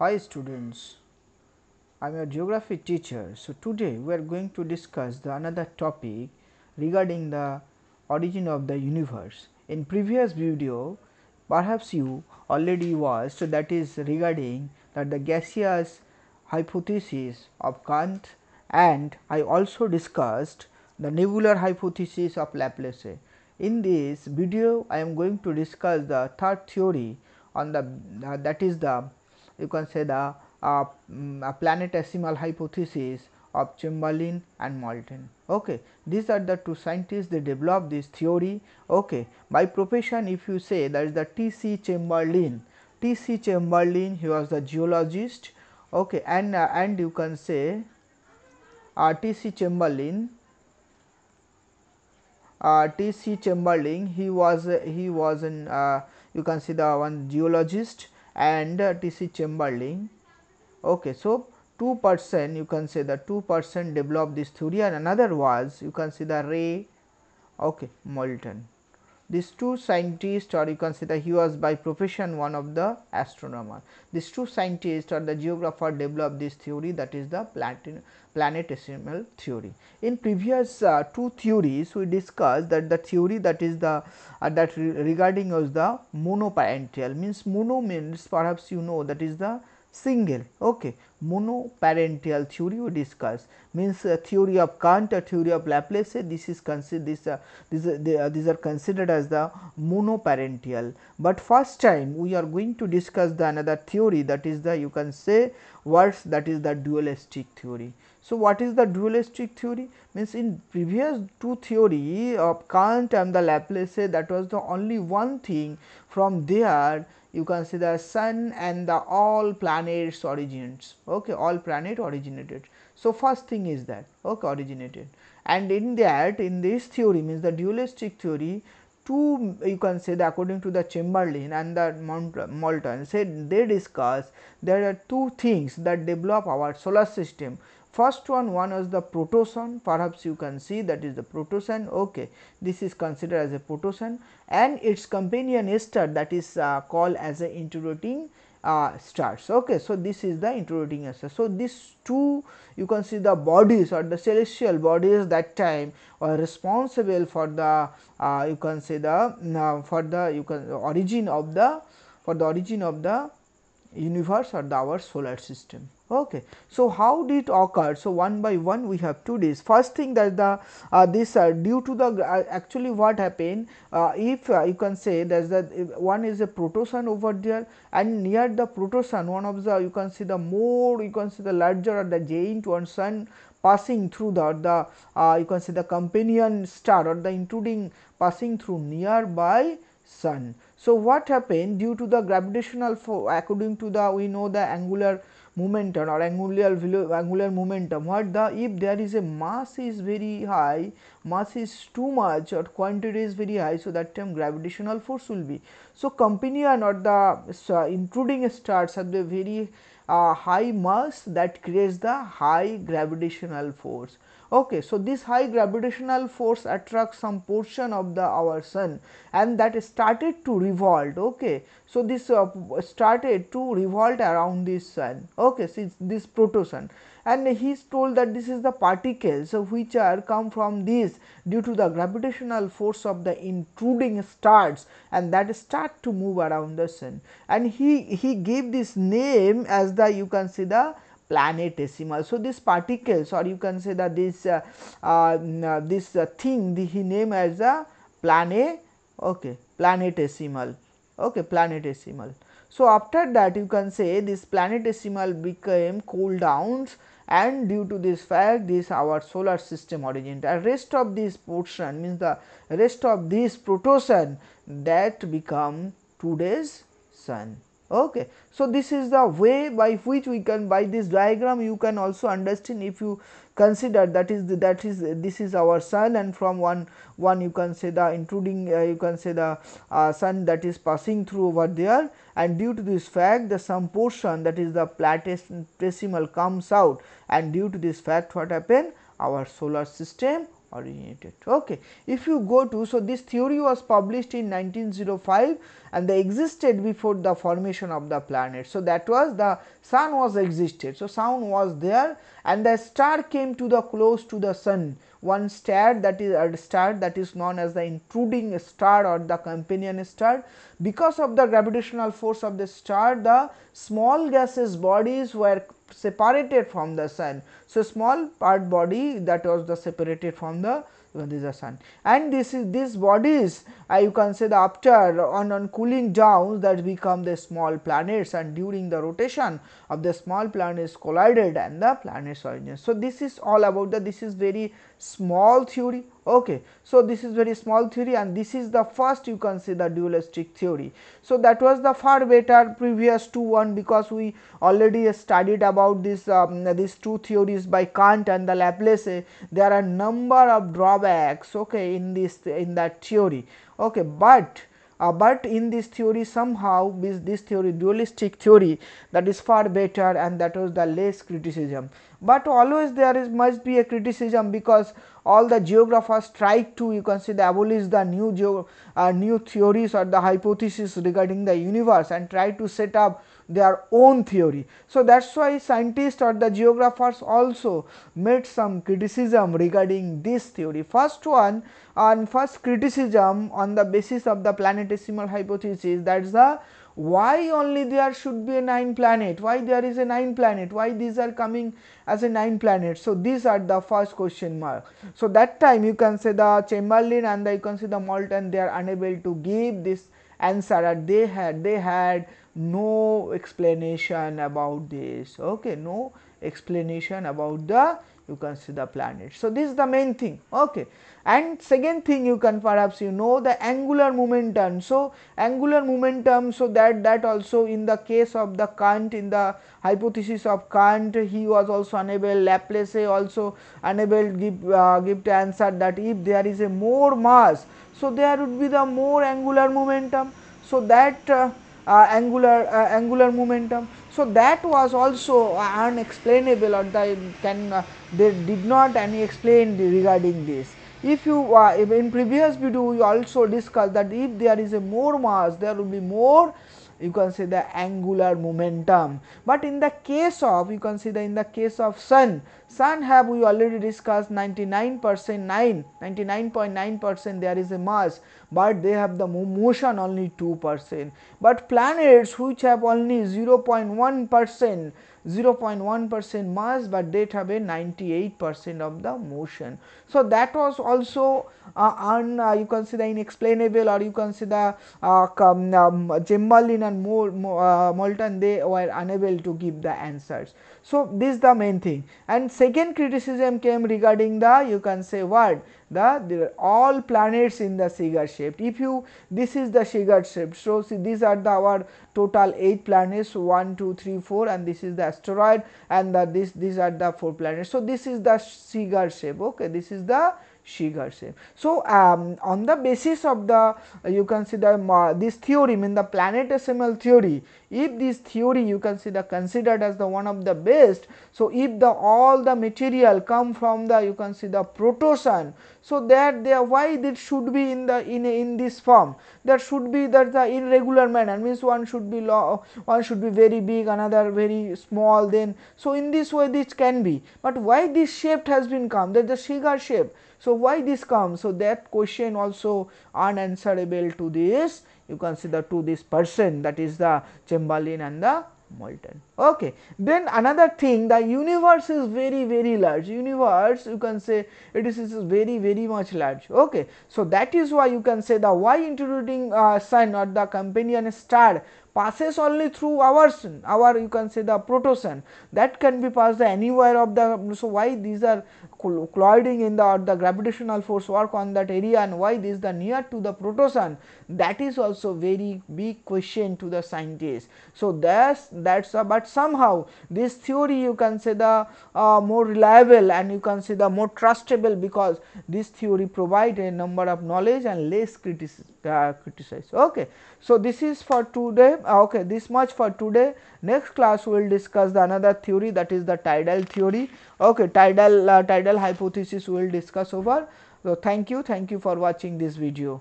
Hi students, I am your geography teacher. So, today we are going to discuss the another topic regarding the origin of the universe. In previous video, perhaps you already watched so that is regarding that the gaseous hypothesis of Kant and I also discussed the nebular hypothesis of Laplace. In this video, I am going to discuss the third theory on the uh, that is the you can say the uh, um, mm, planetesimal hypothesis of Chamberlain and Moulton. Okay, these are the two scientists they developed this theory. Okay, by profession, if you say that is the T. C. Chamberlain. T. C. Chamberlain, he was the geologist. Okay, and uh, and you can say uh, T. C. Chamberlain. Uh, T. C. Chamberlain, he was he was an uh, you can see the one geologist and uh, T. C. Chamberlin. Okay, so, 2 percent you can say the 2 percent developed this theory and another was you can see the Ray okay, Moulton. These two scientists or you can say that he was by profession one of the astronomer. These two scientists or the geographer developed this theory that is the planet, planetesimal theory. In previous uh, two theories we discussed that the theory that is the uh, that re regarding was the monoparental means mono means perhaps you know that is the single okay monoparental theory we discuss means uh, theory of Kant, uh, theory of Laplace. Uh, this is considered this, uh, uh, these are considered as the monoparental. But first time we are going to discuss the another theory that is the you can say words that is the dualistic theory. So, what is the dualistic theory? Means in previous two theory of Kant and the Laplace that was the only one thing from there you can see the sun and the all planets origins. okay all planet originated so first thing is that okay originated and in that in this theory means the dualistic theory two you can say that according to the chamberlain and the moulton said they discuss there are two things that develop our solar system First one, one was the protosan perhaps you can see that is the protosan ok this is considered as a protosan and its companion ester that is uh, called as a intruding uh, Okay. So, this is the intruding ester. So, these two you can see the bodies or the celestial bodies that time are responsible for the uh, you can say the uh, for the you can origin of the for the origin of the universe or the our solar system. Okay. So, how did it occur? So, one by one we have two days. first thing that the uh, this uh, due to the uh, actually what happened uh, if uh, you can say that the one is a protosun over there and near the protosun one of the you can see the more you can see the larger or the giant one sun passing through the the uh, you can see the companion star or the intruding passing through nearby sun. So, what happened due to the gravitational according to the we know the angular momentum or angular angular momentum what the if there is a mass is very high mass is too much or quantity is very high so that time gravitational force will be so companion or the uh, intruding stars have the very uh, high mass that creates the high gravitational force okay so this high gravitational force attracts some portion of the our sun and that started to revolt okay so this uh, started to revolt around this sun okay since this protosun, and and is told that this is the particles which are come from this due to the gravitational force of the intruding stars and that start to move around the sun and he he gave this name as the you can see the planetesimal. So, these particles or you can say that this uh, uh, uh, this uh, thing the, he name as a planet okay planetesimal okay planetesimal. So, after that you can say this planetesimal became cool downs and due to this fact this our solar system originated the rest of this portion means the rest of this protosun that become today's sun okay so this is the way by which we can by this diagram you can also understand if you consider that is the, that is this is our sun and from one one you can say the intruding uh, you can say the uh, sun that is passing through over there and due to this fact the some portion that is the platesimal comes out and due to this fact what happen our solar system originated. Okay. If you go to, so this theory was published in 1905 and they existed before the formation of the planet. So, that was the sun was existed. So, sun was there and the star came to the close to the sun one star that is a star that is known as the intruding star or the companion star. Because of the gravitational force of the star, the small gaseous bodies were separated from the sun. So, small part body that was the separated from the uh, this is the sun and this is these bodies uh, you can say the after on, on cooling down that become the small planets and during the rotation of the small planets collided and the planets origin. So, this is all about the this is very small theory okay. So, this is very small theory and this is the first you can say the dualistic theory. So, that was the far better previous to one because we already studied about this um, these two theories by Kant and the Laplace. There are number of drop drawbacks okay in this in that theory okay but uh, but in this theory somehow this, this theory dualistic theory that is far better and that was the less criticism. But always there is must be a criticism because all the geographers try to you can see abolish the new geo, uh, new theories or the hypothesis regarding the universe and try to set up their own theory. So, that is why scientists or the geographers also made some criticism regarding this theory. First one on first criticism on the basis of the planetesimal hypothesis that is the why only there should be a 9 planet, why there is a 9 planet, why these are coming as a 9 planet. So, these are the first question mark. So, that time you can say the Chamberlain and the, you can see the Moulton they are unable to give this answer they had they had no explanation about this okay no explanation about the you can see the planet. So, this is the main thing okay. and second thing you can perhaps you know the angular momentum. So, angular momentum so that that also in the case of the Kant in the hypothesis of Kant he was also unable Laplace also unable give uh, give the answer that if there is a more mass so there would be the more angular momentum. So, that uh, uh, angular uh, angular momentum. So that was also unexplainable or they can uh, they did not any explain regarding this. If you if in previous video we also discussed that if there is a more mass there will be more you can say the angular momentum. But in the case of you can see the in the case of sun, sun have we already discussed 99 percent 9, 99.9 percent there is a mass but they have the motion only 2%. But planets which have only 0.1% 0.1% mass, but they have a 98% of the motion. So, that was also uh, un, uh, you can see the inexplainable or you can see the uh, um, Gemmalin and Molten uh, they were unable to give the answers. So, this is the main thing and second criticism came regarding the you can say what the all planets in the cigar shape. If you this is the cigar shape, so see these are the our total 8 planets 1, 2, 3, 4 and this is the asteroid and the this these are the 4 planets. So, this is the cigar shape ok, this is the Shigar shape. So, um, on the basis of the uh, you can see the uh, this theory mean the planetesimal theory if this theory you can see the considered as the one of the best. So, if the all the material come from the you can see the protosun. So, that there why this should be in the in in this form that should be that the irregular manner means one should be low one should be very big another very small then. So, in this way this can be, but why this shape has been come that the Shigar shape so, why this comes? So, that question also unanswerable to this you consider to this person that is the Chamberlain and the molten okay then another thing the universe is very very large universe you can say it is, it is very very much large okay so that is why you can say the why introducing uh, sun or the companion star passes only through our our you can say the protosun that can be passed anywhere of the. So, why these are colliding in the or the gravitational force work on that area and why this the near to the protosun that is also very big question to the scientists. So, that's that's a uh, but somehow this theory you can say the uh, more reliable and you can say the more trustable because this theory provide a number of knowledge and less critic uh, criticized. Okay. So, this is for today Ah, okay this much for today next class we will discuss the another theory that is the tidal theory okay tidal uh, tidal hypothesis we will discuss over so thank you thank you for watching this video